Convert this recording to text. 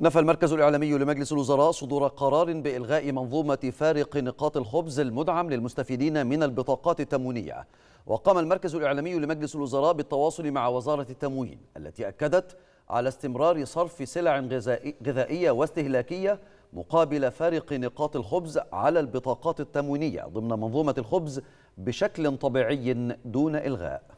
نفى المركز الإعلامي لمجلس الوزراء صدور قرار بإلغاء منظومة فارق نقاط الخبز المدعم للمستفيدين من البطاقات التموينية وقام المركز الإعلامي لمجلس الوزراء بالتواصل مع وزارة التموين التي أكدت على استمرار صرف سلع غذائية واستهلاكية مقابل فارق نقاط الخبز على البطاقات التموينية ضمن منظومة الخبز بشكل طبيعي دون إلغاء